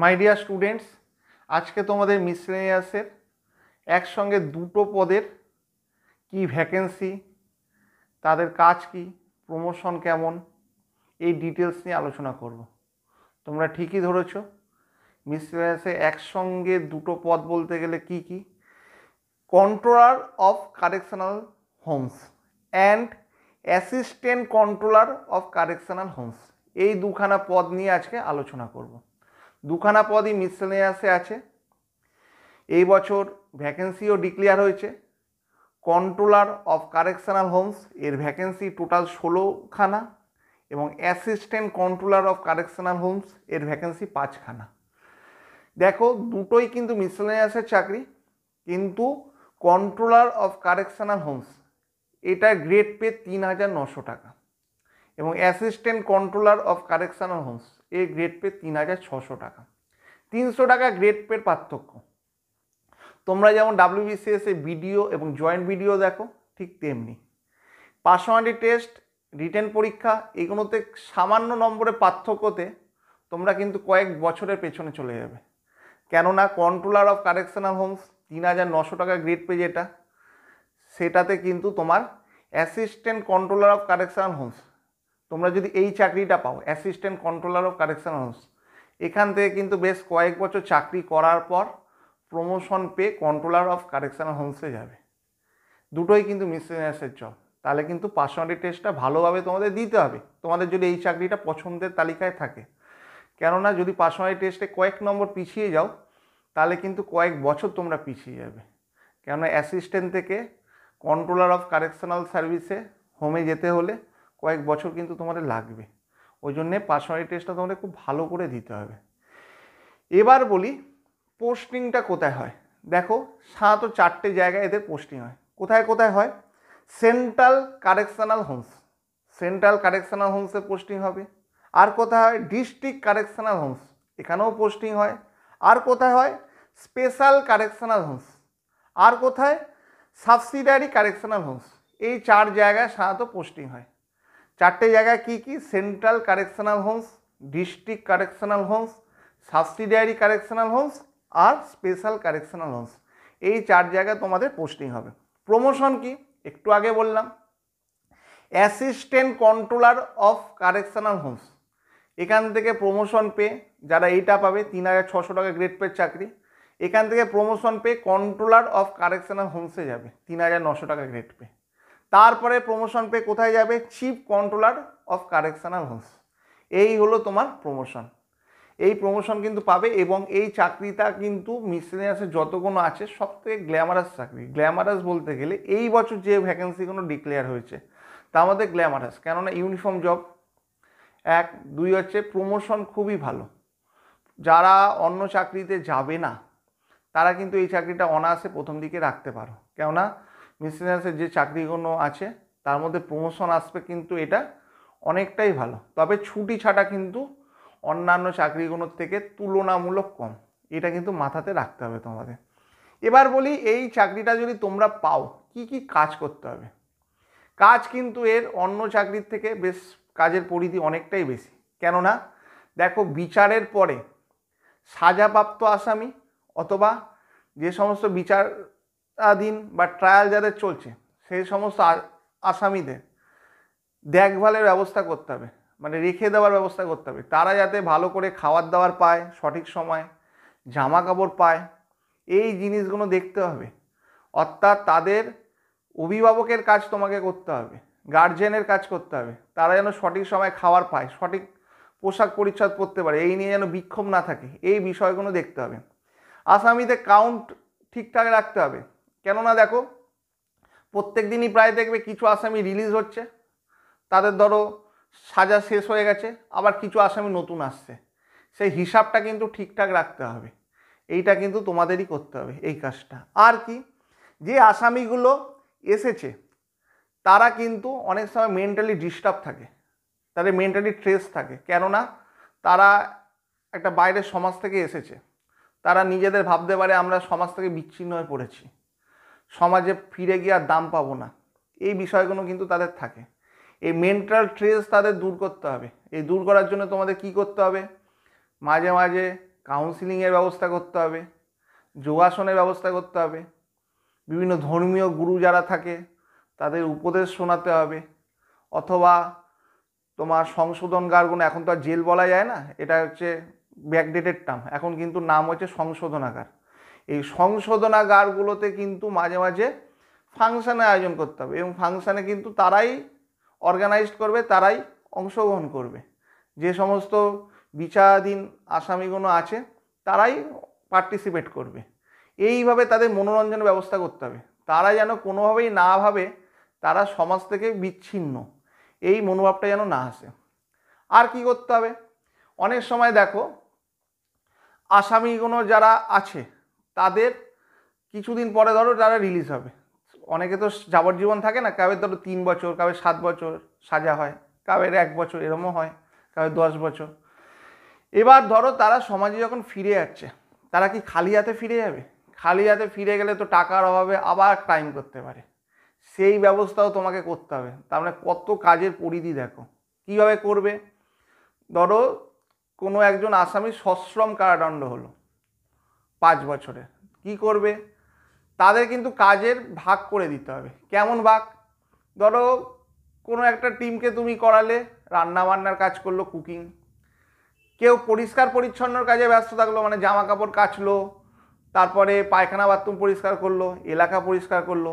my dear students আজকে তোমাদের মিসলেনিয়াসের একসঙ্গে দুটো পদের কি ভ্যাকেন্সি তাদের কাজ কি প্রমোশন কেমন এই ডিটেলস নিয়ে আলোচনা করব তোমরা ঠিকই ধরেছ মিসলেনিয়াসে একসঙ্গে দুটো পদ বলতে গেলে কি কি controller of correctional homes and assistant controller of correctional homes এই দুখানা পদ নিয়ে আজকে আলোচনা করবো দুখানা পদই মিসলেনিয়াসে আছে এই বছর ভ্যাকেন্সিও ডিক্লেয়ার হয়েছে কন্ট্রোলার অফ কারেকশনাল হোমস এর ভ্যাকেন্সি টোটাল ষোলোখানা এবং assistant controller of correctional homes এর ভ্যাকেন্সি পাঁচখানা দেখো দুটোই কিন্তু মিসলেনিয়াসের চাকরি কিন্তু কন্ট্রোলার অফ কারেকশনাল হোমস এটা গ্রেড পে তিন হাজার নশো টাকা এবং assistant controller of correctional homes এ গ্রেড পে তিন হাজার ছশো টাকা তিনশো টাকা গ্রেড পের পার্থক্য তোমরা যেমন ডাব্লিউবিসিএসে ভিডিও এবং জয়েন্ট ভিডিও দেখো ঠিক তেমনি পার্সোনালি টেস্ট রিটেন পরীক্ষা এগুলোতে সামান্য নম্বরের পার্থক্যতে তোমরা কিন্তু কয়েক বছরের পেছনে চলে যাবে কেননা কন্ট্রোলার অফ কারেকশনাল হোমস তিন হাজার নশো টাকা গ্রেড পে যেটা সেটাতে কিন্তু তোমার assistant controller of correctional homes তোমরা যদি এই চাকরিটা পাও assistant controller of correction house এখান থেকে কিন্তু বেশ কয়েক বছর চাকরি করার পর প্রমোশন পেয়ে কন্ট্রোলার অফ কারেকশন হাউসে যাবে দুটোই কিন্তু মিসলিনিয়াসের জব তাহলে কিন্তু পার্সোনালিটি টেস্টটা ভালোভাবে তোমাদের দিতে হবে তোমাদের যদি এই চাকরিটা পছন্দের তালিকায় থাকে কেননা যদি পার্সোনালিটি টেস্টে কয়েক নম্বর পিছিয়ে যাও তাহলে কিন্তু কয়েক বছর তোমরা পিছিয়ে যাবে কেননা অ্যাসিস্ট্যান্ট থেকে কন্ট্রোলার অফ কারেকশনাল সার্ভিসে হোমে যেতে হলে কয়েক বছর কিন্তু তোমাদের লাগবে ওই জন্যে পার্সোনালিটি টেস্টটা তোমাদের খুব ভালো করে দিতে হবে এবার বলি পোস্টিংটা কোথায় হয় দেখো ও চারটে জায়গায় এদের পোস্টিং হয় কোথায় কোথায় হয় central correctional homes central correctional হোমসে পোস্টিং হবে আর কোথায় হয় ডিস্ট্রিক্ট কারেকশনাল হোমস এখানেও পোস্টিং হয় আর কোথায় হয় স্পেশাল কারেকশনাল হোমস আর কোথায় সাবসিডারি কারেকশনাল হোমস এই চার জায়গায় সাধারণত পোস্টিং হয় চারটে জায়গা কি কি central correctional homes district correctional homes subsidiary correctional homes আর স্পেশাল কারেকশনাল হোমস এই চার জায়গায় তোমাদের পোস্টিং হবে প্রমোশন কি একটু আগে বললাম assistant controller of correctional homes এখান থেকে প্রমোশন পে যারা এইটা পাবে তিন হাজার ছশো টাকা গ্রেড পের চাকরি এখান থেকে প্রমোশন পেয়ে কন্ট্রোলার অফ কারেকশনাল হোমসে যাবে তিন হাজার নশো টাকা গ্রেড পে তারপরে প্রমোশন পে কোথায় যাবে chief controller of correctional homes এই হলো তোমার প্রমোশন এই প্রমোশন কিন্তু পাবে এবং এই চাকরিটা কিন্তু যত যতগুলো আছে সব থেকে গ্ল্যামারাস চাকরি গ্ল্যামারাস বলতে গেলে এই বছর যে ভ্যাকেন্সিগুলো ডিক্লেয়ার হয়েছে তার মধ্যে গ্ল্যামারাস কেননা ইউনিফর্ম জব এক দুই হচ্ছে প্রমোশন খুবই ভালো যারা অন্য চাকরিতে যাবে না তারা কিন্তু এই চাকরিটা অনায়াসে প্রথম দিকে রাখতে পারো কেননা মিসিলেন্সের যে চাকরিগুলো আছে তার মধ্যে প্রমোশন আসবে কিন্তু এটা অনেকটাই ভালো তবে ছুটি ছাটা কিন্তু অন্যান্য চাকরিগুলোর থেকে তুলনামূলক কম এটা কিন্তু মাথাতে রাখতে হবে তোমাদের এবার বলি এই চাকরিটা যদি তোমরা পাও কি কি কাজ করতে হবে কাজ কিন্তু এর অন্য চাকরির থেকে বেশ কাজের পরিধি অনেকটাই বেশি কেননা দেখো বিচারের পরে সাজাপ্রাপ্ত আসামি অথবা যে সমস্ত বিচার আধীন বা ট্রায়াল যাদের চলছে সেই সমস্ত আসামিদের দেখভালের ব্যবস্থা করতে হবে মানে রেখে দেওয়ার ব্যবস্থা করতে হবে তারা যাতে ভালো করে খাওয়ার দাওয়ার পায় সঠিক সময় জামা কাপড় পায় এই জিনিসগুলো দেখতে হবে অর্থাৎ তাদের অভিভাবকের কাজ তোমাকে করতে হবে গার্জেনের কাজ করতে হবে তারা যেন সঠিক সময় খাওয়ার পায় সঠিক পোশাক পরিচ্ছদ করতে পারে এই নিয়ে যেন বিক্ষোভ না থাকে এই বিষয়গুলো দেখতে হবে আসামিতে কাউন্ট ঠিকঠাক রাখতে হবে কেননা দেখো প্রত্যেক দিনই প্রায় দেখবে কিছু আসামি রিলিজ হচ্ছে তাদের ধরো সাজা শেষ হয়ে গেছে আবার কিছু আসামি নতুন আসছে সেই হিসাবটা কিন্তু ঠিকঠাক রাখতে হবে এইটা কিন্তু তোমাদেরই করতে হবে এই কাজটা আর কি যে আসামিগুলো এসেছে তারা কিন্তু অনেক সময় মেন্টালি ডিস্টার্ব থাকে তাদের মেন্টালি স্ট্রেস থাকে কেননা তারা একটা বাইরের সমাজ থেকে এসেছে তারা নিজেদের ভাবতে পারে আমরা সমাজ থেকে বিচ্ছিন্ন হয়ে পড়েছি সমাজে ফিরে গিয়ে আর দাম পাবো না এই বিষয়গুলো কিন্তু তাদের থাকে এই মেন্টাল স্ট্রেস তাদের দূর করতে হবে এই দূর করার জন্য তোমাদের কি করতে হবে মাঝে মাঝে কাউন্সিলিংয়ের ব্যবস্থা করতে হবে যোগাসনের ব্যবস্থা করতে হবে বিভিন্ন ধর্মীয় গুরু যারা থাকে তাদের উপদেশ শোনাতে হবে অথবা তোমার সংশোধনগারগুলো এখন তো আর জেল বলা যায় না এটা হচ্ছে ব্যাকডেটেড টার্ম এখন কিন্তু নাম হচ্ছে সংশোধনাগার এই সংশোধনাগারগুলোতে কিন্তু মাঝে মাঝে ফাংশানের আয়োজন করতে হবে এবং ফাংশানে কিন্তু তারাই অর্গানাইজড করবে তারাই অংশগ্রহণ করবে যে সমস্ত বিচারাধীন আসামিগুলো আছে তারাই পার্টিসিপেট করবে এইভাবে তাদের মনোরঞ্জনের ব্যবস্থা করতে হবে তারা যেন কোনোভাবেই না ভাবে তারা সমাজ থেকে বিচ্ছিন্ন এই মনোভাবটা যেন না আসে আর কি করতে হবে অনেক সময় দেখো আসামিগুলো যারা আছে তাদের কিছুদিন পরে ধরো তারা রিলিজ হবে অনেকে তো যাবজ্জীবন থাকে না কাবের ধরো তিন বছর কাবের সাত বছর সাজা হয় কাবের এক বছর এরমও হয় কাবের দশ বছর এবার ধরো তারা সমাজে যখন ফিরে যাচ্ছে তারা কি খালি হাতে ফিরে যাবে খালি হাতে ফিরে গেলে তো টাকার অভাবে আবার ক্রাইম করতে পারে সেই ব্যবস্থাও তোমাকে করতে হবে তার মানে কত কাজের পরিধি দেখো কীভাবে করবে ধরো কোনো একজন আসামি সশ্রম কারাদণ্ড হলো পাঁচ বছরে কি করবে তাদের কিন্তু কাজের ভাগ করে দিতে হবে কেমন ভাগ ধরো কোনো একটা টিমকে তুমি করালে রান্নাবান্নার কাজ করলো কুকিং কেউ পরিষ্কার পরিচ্ছন্নর কাজে ব্যস্ত থাকলো মানে জামা কাপড় কাচলো তারপরে পায়খানা বাথরুম পরিষ্কার করলো এলাকা পরিষ্কার করলো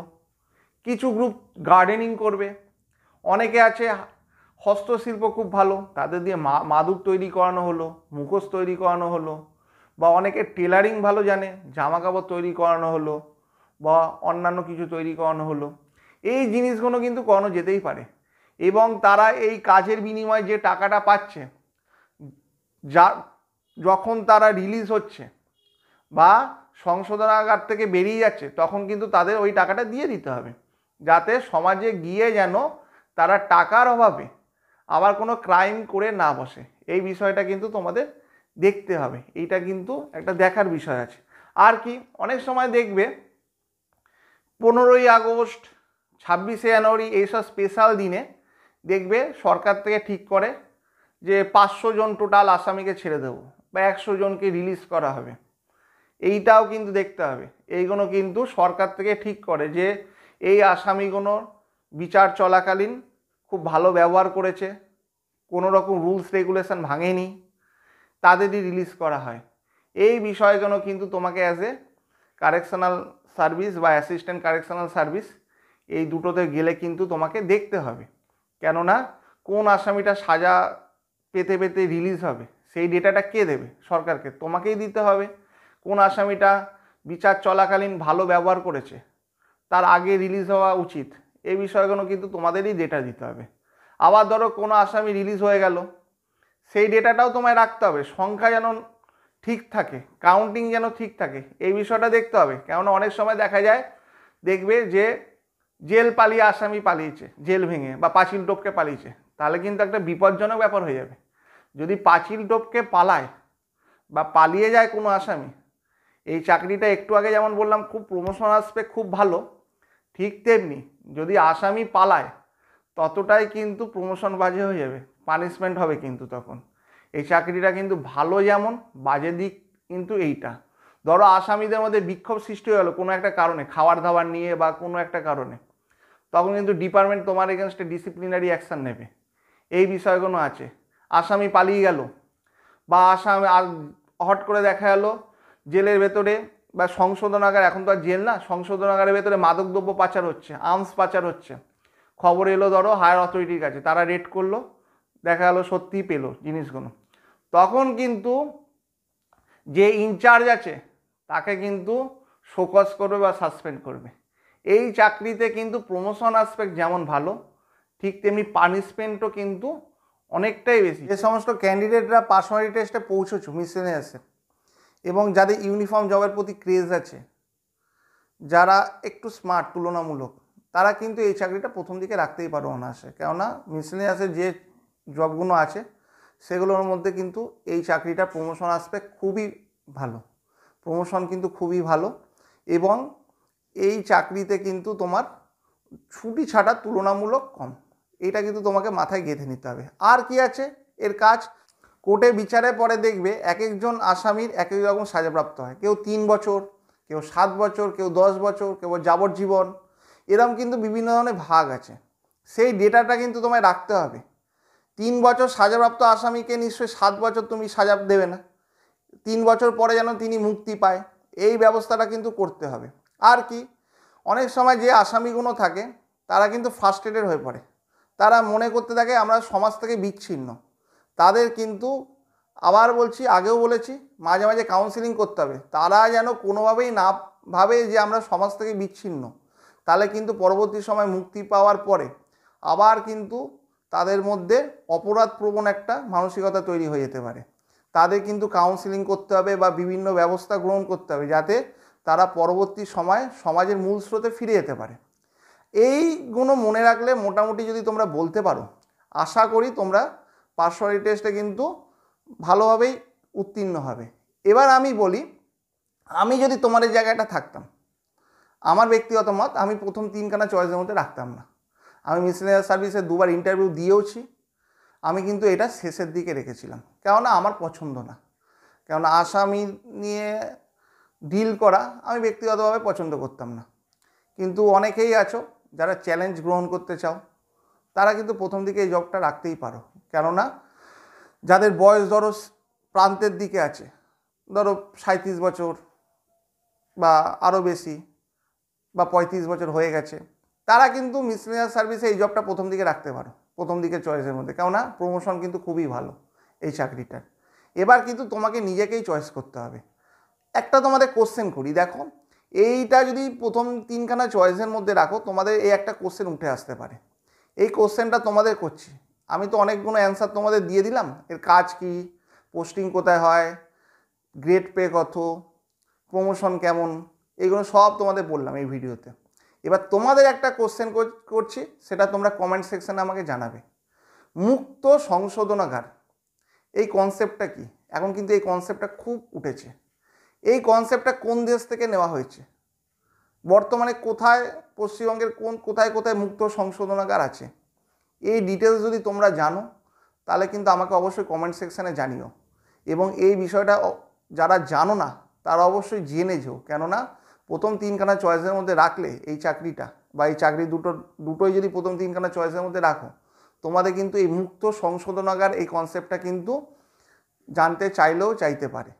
কিছু গ্রুপ গার্ডেনিং করবে অনেকে আছে হস্তশিল্প খুব ভালো তাদের দিয়ে মাদুর তৈরি করানো হলো মুখোশ তৈরি করানো হলো বা অনেকে টেলারিং ভালো জানে জামা কাপড় তৈরি করানো হলো বা অন্যান্য কিছু তৈরি করানো হলো এই জিনিসগুলো কিন্তু করানো যেতেই পারে এবং তারা এই কাজের বিনিময়ে যে টাকাটা পাচ্ছে যা যখন তারা রিলিজ হচ্ছে বা সংশোধনাগার থেকে বেরিয়ে যাচ্ছে তখন কিন্তু তাদের ওই টাকাটা দিয়ে দিতে হবে যাতে সমাজে গিয়ে যেন তারা টাকার অভাবে আবার কোনো ক্রাইম করে না বসে এই বিষয়টা কিন্তু তোমাদের দেখতে হবে এইটা কিন্তু একটা দেখার বিষয় আছে আর কি অনেক সময় দেখবে পনেরোই আগস্ট ছাব্বিশে জানুয়ারি এইসব স্পেশাল দিনে দেখবে সরকার থেকে ঠিক করে যে পাঁচশো জন টোটাল আসামিকে ছেড়ে দেবো বা একশো জনকে রিলিজ করা হবে এইটাও কিন্তু দেখতে হবে এইগুলো কিন্তু সরকার থেকে ঠিক করে যে এই আসামিগুলোর বিচার চলাকালীন খুব ভালো ব্যবহার করেছে কোনো রকম রুলস রেগুলেশন ভাঙেনি তাদেরই রিলিজ করা হয় এই বিষয়গুলো কিন্তু তোমাকে অ্যাজ এ কারেকশনাল সার্ভিস বা অ্যাসিস্ট্যান্ট কারেকশনাল সার্ভিস এই দুটোতে গেলে কিন্তু তোমাকে দেখতে হবে কেননা কোন আসামিটা সাজা পেতে পেতে রিলিজ হবে সেই ডেটাটা কে দেবে সরকারকে তোমাকেই দিতে হবে কোন আসামিটা বিচার চলাকালীন ভালো ব্যবহার করেছে তার আগে রিলিজ হওয়া উচিত এই বিষয়গুলো কিন্তু তোমাদেরই ডেটা দিতে হবে আবার ধরো কোনো আসামি রিলিজ হয়ে গেল সেই ডেটাটাও তোমায় রাখতে হবে সংখ্যা যেন ঠিক থাকে কাউন্টিং যেন ঠিক থাকে এই বিষয়টা দেখতে হবে কেননা অনেক সময় দেখা যায় দেখবে যে জেল পালিয়ে আসামি পালিয়েছে জেল ভেঙে বা পাঁচিল টোপকে পালিয়েছে তাহলে কিন্তু একটা বিপজ্জনক ব্যাপার হয়ে যাবে যদি পাঁচিল টোপকে পালায় বা পালিয়ে যায় কোনো আসামি এই চাকরিটা একটু আগে যেমন বললাম খুব প্রমোশন আসবে খুব ভালো ঠিক তেমনি যদি আসামি পালায় ততটাই কিন্তু প্রমোশন বাজে হয়ে যাবে পানিশমেন্ট হবে কিন্তু তখন এই চাকরিটা কিন্তু ভালো যেমন বাজে দিক কিন্তু এইটা ধরো আসামিদের মধ্যে বিক্ষোভ সৃষ্টি হয়ে গেলো কোনো একটা কারণে খাবার দাবার নিয়ে বা কোনো একটা কারণে তখন কিন্তু ডিপার্টমেন্ট তোমার এগেনস্টে ডিসিপ্লিনারি অ্যাকশান নেবে এই বিষয়গুলো আছে আসামি পালিয়ে গেল বা আসামি হট করে দেখা গেলো জেলের ভেতরে বা সংশোধনাগার এখন তো আর জেল না সংশোধনাগারের ভেতরে মাদকদ্রব্য পাচার হচ্ছে আর্মস পাচার হচ্ছে খবর এলো ধরো হায়ার অথরিটির কাছে তারা রেড করলো দেখা গেলো সত্যিই পেলো জিনিসগুলো তখন কিন্তু যে ইনচার্জ আছে তাকে কিন্তু শোকস করবে বা সাসপেন্ড করবে এই চাকরিতে কিন্তু প্রমোশন আসপেক্ট যেমন ভালো ঠিক তেমনি পানিশমেন্টও কিন্তু অনেকটাই বেশি যে সমস্ত ক্যান্ডিডেটরা পার্সোনালি টেস্টে পৌঁছেছ মিশনে আছে এবং যাদের ইউনিফর্ম জবের প্রতি ক্রেজ আছে যারা একটু স্মার্ট তুলনামূলক তারা কিন্তু এই চাকরিটা প্রথম দিকে রাখতেই পারো অনায়াসে কেননা মিসলেনিয়াসের যে জবগুলো আছে সেগুলোর মধ্যে কিন্তু এই চাকরিটা প্রমোশন আসবে খুবই ভালো প্রমোশন কিন্তু খুবই ভালো এবং এই চাকরিতে কিন্তু তোমার ছুটি ছাড়া তুলনামূলক কম এটা কিন্তু তোমাকে মাথায় গেঁথে নিতে হবে আর কি আছে এর কাজ কোর্টে বিচারে পরে দেখবে এক একজন আসামির এক এক রকম সাজাপ্রাপ্ত হয় কেউ তিন বছর কেউ সাত বছর কেউ দশ বছর কেউ যাবজ্জীবন এরম কিন্তু বিভিন্ন ধরনের ভাগ আছে সেই ডেটাটা কিন্তু তোমায় রাখতে হবে তিন বছর সাজাপ্রাপ্ত আসামিকে নিশ্চয়ই সাত বছর তুমি সাজা দেবে না তিন বছর পরে যেন তিনি মুক্তি পায় এই ব্যবস্থাটা কিন্তু করতে হবে আর কি অনেক সময় যে আসামিগুলো থাকে তারা কিন্তু ফার্স্ট এডের হয়ে পড়ে তারা মনে করতে থাকে আমরা সমাজ থেকে বিচ্ছিন্ন তাদের কিন্তু আবার বলছি আগেও বলেছি মাঝে মাঝে কাউন্সিলিং করতে হবে তারা যেন কোনোভাবেই না ভাবে যে আমরা সমাজ থেকে বিচ্ছিন্ন তাহলে কিন্তু পরবর্তী সময় মুক্তি পাওয়ার পরে আবার কিন্তু তাদের মধ্যে অপরাধ প্রবণ একটা মানসিকতা তৈরি হয়ে যেতে পারে তাদের কিন্তু কাউন্সিলিং করতে হবে বা বিভিন্ন ব্যবস্থা গ্রহণ করতে হবে যাতে তারা পরবর্তী সময় সমাজের মূল স্রোতে ফিরে যেতে পারে এইগুলো মনে রাখলে মোটামুটি যদি তোমরা বলতে পারো আশা করি তোমরা পার্সোনালি টেস্টে কিন্তু ভালোভাবেই উত্তীর্ণ হবে এবার আমি বলি আমি যদি তোমার জায়গাটা থাকতাম আমার ব্যক্তিগত মত আমি প্রথম তিনখানা চয়েসের মধ্যে রাখতাম না আমি মিসলেনিয়াস সার্ভিসে দুবার ইন্টারভিউ দিয়েওছি আমি কিন্তু এটা শেষের দিকে রেখেছিলাম কেননা আমার পছন্দ না কেননা আসামি নিয়ে ডিল করা আমি ব্যক্তিগতভাবে পছন্দ করতাম না কিন্তু অনেকেই আছো যারা চ্যালেঞ্জ গ্রহণ করতে চাও তারা কিন্তু প্রথম দিকে এই জবটা রাখতেই পারো কেননা যাদের বয়স ধরো প্রান্তের দিকে আছে ধরো সাঁত্রিশ বছর বা আরও বেশি বা পঁয়ত্রিশ বছর হয়ে গেছে তারা কিন্তু মিসলিনিয়াস সার্ভিসে এই জবটা প্রথম দিকে রাখতে পারো প্রথম দিকে চয়েসের মধ্যে কেননা প্রমোশন কিন্তু খুবই ভালো এই চাকরিটার এবার কিন্তু তোমাকে নিজেকেই চয়েস করতে হবে একটা তোমাদের কোশ্চেন করি দেখো এইটা যদি প্রথম তিনখানা চয়েসের মধ্যে রাখো তোমাদের এই একটা কোশ্চেন উঠে আসতে পারে এই কোশ্চেনটা তোমাদের করছি আমি তো অনেকগুলো অ্যান্সার তোমাদের দিয়ে দিলাম এর কাজ কি পোস্টিং কোথায় হয় গ্রেড পে কত প্রমোশন কেমন এগুলো সব তোমাদের বললাম এই ভিডিওতে এবার তোমাদের একটা কোশ্চেন করছি সেটা তোমরা কমেন্ট সেকশানে আমাকে জানাবে মুক্ত সংশোধনাগার এই কনসেপ্টটা কি এখন কিন্তু এই কনসেপ্টটা খুব উঠেছে এই কনসেপ্টটা কোন দেশ থেকে নেওয়া হয়েছে বর্তমানে কোথায় পশ্চিমবঙ্গের কোন কোথায় কোথায় মুক্ত সংশোধনাগার আছে এই ডিটেলস যদি তোমরা জানো তাহলে কিন্তু আমাকে অবশ্যই কমেন্ট সেকশানে জানিও এবং এই বিষয়টা যারা জানো না তারা অবশ্যই জেনে যেও কেননা প্রথম তিনখানা চয়েসের মধ্যে রাখলে এই চাকরিটা বা এই চাকরি দুটো দুটোই যদি প্রথম তিনখানা চয়েসের মধ্যে রাখো তোমাদের কিন্তু এই মুক্ত সংশোধনাগার এই কনসেপ্টটা কিন্তু জানতে চাইলেও চাইতে পারে